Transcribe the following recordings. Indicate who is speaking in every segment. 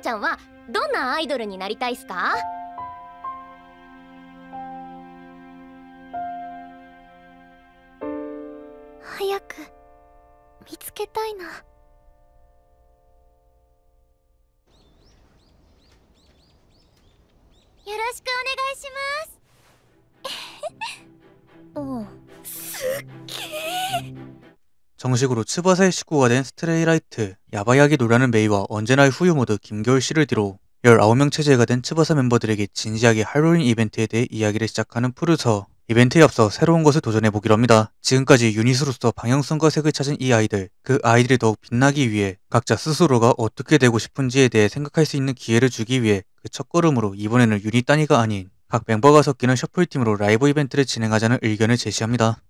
Speaker 1: ちゃんはどんなアイドルになりたいっすか早く見つけたいな。よろしくお願いします おすっげえ 정식으로 츠바사의 식구가 된 스트레이라이트, 야바야기 노라는 메이와 언제나의 후유모드 김겨울 씨를 뒤로 19명 체제가 된 츠바사 멤버들에게 진지하게 할로윈 이벤트에 대해 이야기를 시작하는 푸르서 이벤트에 앞서 새로운 것을 도전해보기로 합니다. 지금까지 유닛으로서 방향성과 색을 찾은 이 아이들, 그 아이들이 더욱 빛나기 위해 각자 스스로가 어떻게 되고 싶은지에 대해 생각할 수 있는 기회를 주기 위해 그 첫걸음으로 이번에는 유닛 단위가 아닌 각 멤버가 섞이는 셔플팀으로 라이브 이벤트를 진행하자는 의견을 제시합니다.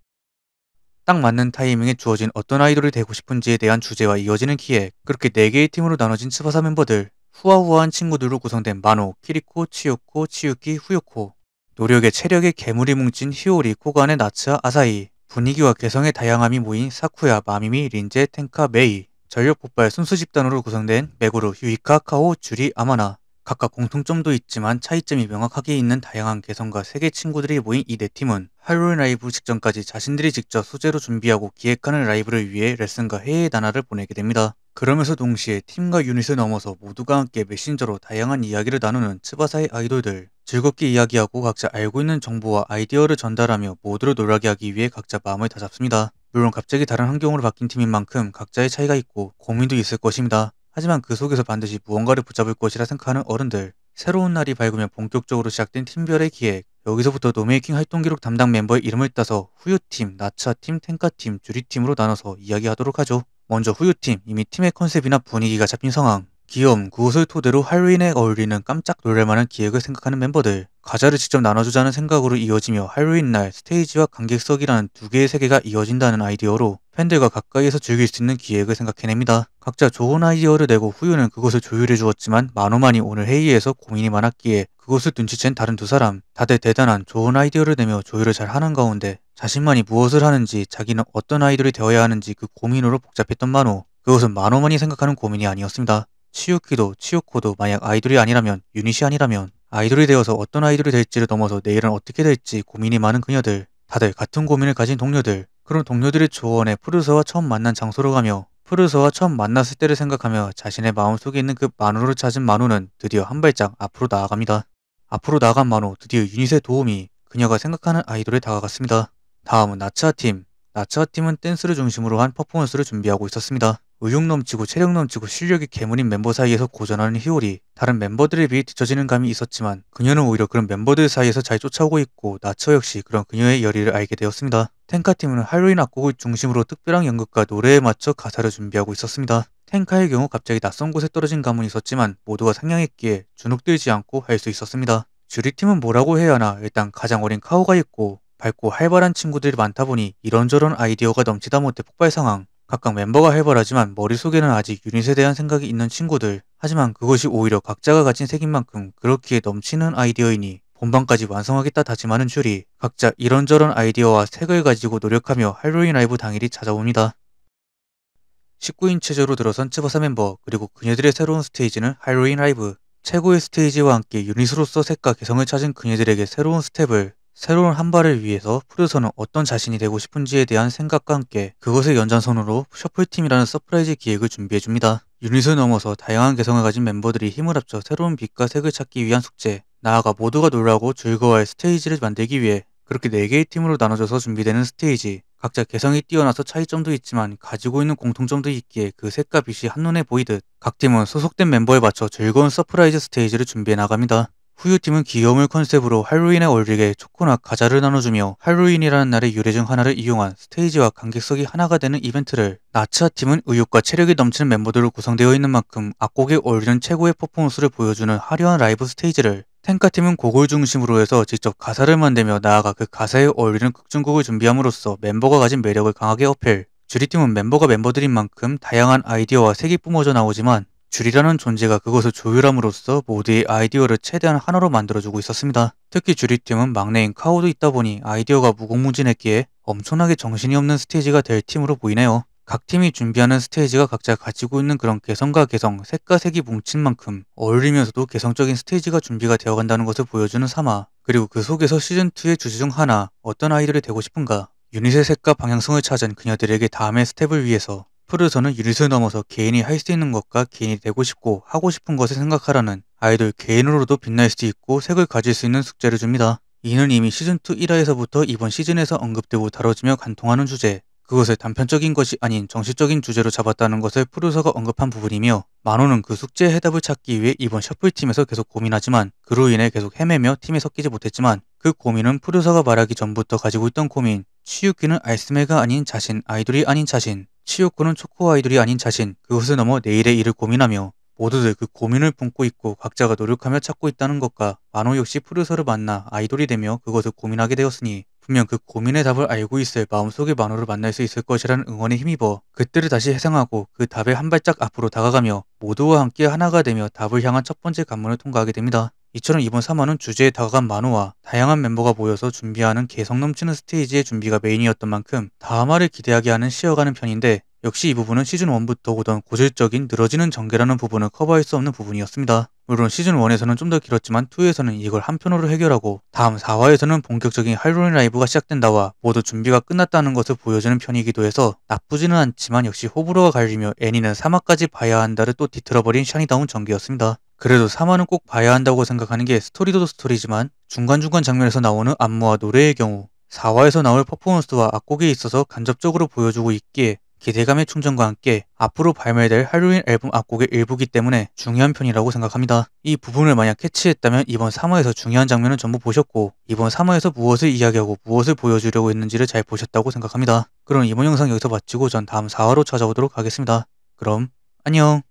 Speaker 1: 딱 맞는 타이밍에 주어진 어떤 아이돌이 되고 싶은지에 대한 주제와 이어지는 기획, 그렇게 4개의 팀으로 나눠진 스바사 멤버들, 후아후아한 친구들로 구성된 마노, 키리코, 치요코, 치유키, 후요코, 노력의 체력에 괴물이 뭉친 히오리, 코간의 나츠와 아사이 분위기와 개성의 다양함이 모인 사쿠야, 마미미, 린제, 텐카, 메이, 전력 폭발 순수 집단으로 구성된 메구루, 유이카, 카오, 주리, 아마나, 각각 공통점도 있지만 차이점이 명확하게 있는 다양한 개성과 세계 친구들이 모인 이 네 팀은 할로윈 라이브 직전까지 자신들이 직접 소재로 준비하고 기획하는 라이브를 위해 레슨과 해외 의 나날을 보내게 됩니다. 그러면서 동시에 팀과 유닛을 넘어서 모두가 함께 메신저로 다양한 이야기를 나누는 츠바사의 아이돌들 즐겁게 이야기하고 각자 알고 있는 정보와 아이디어를 전달하며 모두를 놀라게 하기 위해 각자 마음을 다잡습니다. 물론 갑자기 다른 환경으로 바뀐 팀인 만큼 각자의 차이가 있고 고민도 있을 것입니다. 하지만 그 속에서 반드시 무언가를 붙잡을 것이라 생각하는 어른들. 새로운 날이 밝으면 본격적으로 시작된 팀별의 기획. 여기서부터 노메이킹 활동 기록 담당 멤버의 이름을 따서 후유팀, 나차팀, 탱카팀 주리팀으로 나눠서 이야기하도록 하죠. 먼저 후유팀, 이미 팀의 컨셉이나 분위기가 잡힌 상황. 귀염, 그것을 토대로 할로윈에 어울리는 깜짝 놀랄만한 기획을 생각하는 멤버들, 과자를 직접 나눠주자는 생각으로 이어지며 할로윈 날 스테이지와 관객석이라는 두 개의 세계가 이어진다는 아이디어로 팬들과 가까이에서 즐길 수 있는 기획을 생각해냅니다. 각자 좋은 아이디어를 내고 후유는 그것을 조율해 주었지만 마노만이 오늘 회의에서 고민이 많았기에 그것을 눈치챈 다른 두 사람, 다들 대단한 좋은 아이디어를 내며 조율을 잘 하는 가운데 자신만이 무엇을 하는지 자기는 어떤 아이돌이 되어야 하는지 그 고민으로 복잡했던 마노, 그것은 마노만이 생각하는 고민이 아니었습니다. 치유키도 치유코도 만약 아이돌이 아니라면 유닛이 아니라면 아이돌이 되어서 어떤 아이돌이 될지를 넘어서 내일은 어떻게 될지 고민이 많은 그녀들 다들 같은 고민을 가진 동료들 그런 동료들의조언에 푸르서와 처음 만난 장소로 가며 푸르서와 처음 만났을 때를 생각하며 자신의 마음속에 있는 그만우를 찾은 만우는 드디어 한 발짝 앞으로 나아갑니다. 앞으로 나아간 만우 드디어 유닛의 도움이 그녀가 생각하는 아이돌에 다가갔습니다. 다음은 나츠아 팀. 나츠아 팀은 댄스를 중심으로 한 퍼포먼스를 준비하고 있었습니다. 의욕 넘치고 체력 넘치고 실력이 개물인 멤버 사이에서 고전하는 히오리 다른 멤버들에 비해 뒤처지는 감이 있었지만 그녀는 오히려 그런 멤버들 사이에서 잘 쫓아오고 있고 나처 역시 그런 그녀의 열의를 알게 되었습니다. 텐카팀은 할로윈 악곡을 중심으로 특별한 연극과 노래에 맞춰 가사를 준비하고 있었습니다. 텐카의 경우 갑자기 낯선 곳에 떨어진 감은 있었지만 모두가 상냥했기에 주눅들지 않고 할 수 있었습니다. 주리팀은 뭐라고 해야 하나 일단 가장 어린 카오가 있고 밝고 활발한 친구들이 많다 보니 이런저런 아이디어가 넘치다 못해 폭발 상황 각각 멤버가 활발하지만 머릿속에는 아직 유닛에 대한 생각이 있는 친구들 하지만 그것이 오히려 각자가 가진 색인 만큼 그렇기에 넘치는 아이디어이니 본방까지 완성하겠다 다짐하는 줄이 각자 이런저런 아이디어와 색을 가지고 노력하며 할로윈 라이브 당일이 찾아옵니다. 19인 체제로 들어선 츠바사 멤버 그리고 그녀들의 새로운 스테이지는 할로윈 라이브 최고의 스테이지와 함께 유닛으로서 색과 개성을 찾은 그녀들에게 새로운 스텝을 새로운 한 발을 위해서 프루서는 어떤 자신이 되고 싶은지에 대한 생각과 함께 그것의 연장선으로 셔플팀이라는 서프라이즈 기획을 준비해줍니다. 유닛을 넘어서 다양한 개성을 가진 멤버들이 힘을 합쳐 새로운 빛과 색을 찾기 위한 숙제, 나아가 모두가 놀라고 즐거워할 스테이지를 만들기 위해 그렇게 4개의 팀으로 나눠져서 준비되는 스테이지. 각자 개성이 뛰어나서 차이점도 있지만 가지고 있는 공통점도 있기에 그 색과 빛이 한눈에 보이듯 각 팀은 소속된 멤버에 맞춰 즐거운 서프라이즈 스테이지를 준비해 나갑니다. 후유팀은 귀여움을 컨셉으로 할로윈에 어울리게 초코나 과자를 나눠주며 할로윈이라는 날의 유래 중 하나를 이용한 스테이지와 관객석이 하나가 되는 이벤트를 나츠아팀은 의욕과 체력이 넘치는 멤버들로 구성되어 있는 만큼 악곡에 어울리는 최고의 퍼포먼스를 보여주는 화려한 라이브 스테이지를 탱카팀은 곡을 중심으로 해서 직접 가사를 만들며 나아가 그 가사에 어울리는 극중곡을 준비함으로써 멤버가 가진 매력을 강하게 어필 주리팀은 멤버가 멤버들인 만큼 다양한 아이디어와 색이 뿜어져 나오지만 줄이라는 존재가 그것을 조율함으로써 모두의 아이디어를 최대한 하나로 만들어주고 있었습니다. 특히 주리팀은 막내인 카오도 있다 보니 아이디어가 무궁무진했기에 엄청나게 정신이 없는 스테이지가 될 팀으로 보이네요. 각 팀이 준비하는 스테이지가 각자 가지고 있는 그런 개성과 개성, 색과 색이 뭉친 만큼 어울리면서도 개성적인 스테이지가 준비가 되어간다는 것을 보여주는 삼아 그리고 그 속에서 시즌2의 주제 중 하나 어떤 아이돌이 되고 싶은가 유닛의 색과 방향성을 찾은 그녀들에게 다음의 스텝을 위해서 앞으로서는 1웃을 넘어서 개인이 할 수 있는 것과 개인이 되고 싶고 하고 싶은 것을 생각하라는 아이돌 개인으로도 빛날 수 있고 색을 가질 수 있는 숙제를 줍니다. 이는 이미 시즌2 1화에서부터 이번 시즌에서 언급되고 다뤄지며 관통하는 주제, 그것을 단편적인 것이 아닌 정식적인 주제로 잡았다는 것을 프루서가 언급한 부분이며 만호는그 숙제의 해답을 찾기 위해 이번 셔플팀에서 계속 고민하지만 그로 인해 계속 헤매며 팀에 섞이지 못했지만 그 고민은 프루서가 말하기 전부터 가지고 있던 고민 치유키는 아이스메가 아닌 자신, 아이돌이 아닌 자신, 치유코는 초코 아이돌이 아닌 자신, 그것을 넘어 내일의 일을 고민하며 모두들 그 고민을 품고 있고 각자가 노력하며 찾고 있다는 것과 만호 역시 푸르서를 만나 아이돌이 되며 그것을 고민하게 되었으니 분명 그 고민의 답을 알고 있을 마음속의 만호를 만날 수 있을 것이라는 응원에 힘입어 그때를 다시 해상하고 그 답에 한 발짝 앞으로 다가가며 모두와 함께 하나가 되며 답을 향한 첫 번째 관문을 통과하게 됩니다. 이처럼 이번 3화는 주제에 다가간 만화와 다양한 멤버가 모여서 준비하는 개성 넘치는 스테이지의 준비가 메인이었던 만큼 다음화를 기대하게 하는 쉬어가는 편인데 역시 이 부분은 시즌 1부터 오던 고질적인 늘어지는 전개라는 부분을 커버할 수 없는 부분이었습니다. 물론 시즌 1에서는 좀 더 길었지만 2에서는 이걸 한편으로 해결하고 다음 4화에서는 본격적인 할로윈 라이브가 시작된다와 모두 준비가 끝났다는 것을 보여주는 편이기도 해서 나쁘지는 않지만 역시 호불호가 갈리며 애니는 3화까지 봐야 한다를 또 뒤틀어버린 샤니다운 전개였습니다. 그래도 3화는 꼭 봐야 한다고 생각하는 게 스토리도 스토리지만 중간중간 장면에서 나오는 안무와 노래의 경우 4화에서 나올 퍼포먼스와 악곡에 있어서 간접적으로 보여주고 있기에 기대감의 충전과 함께 앞으로 발매될 할로윈 앨범 악곡의 일부기 때문에 중요한 편이라고 생각합니다. 이 부분을 만약 캐치했다면 이번 3화에서 중요한 장면은 전부 보셨고 이번 3화에서 무엇을 이야기하고 무엇을 보여주려고 했는지를 잘 보셨다고 생각합니다. 그럼 이번 영상 여기서 마치고 전 다음 4화로 찾아오도록 하겠습니다. 그럼 안녕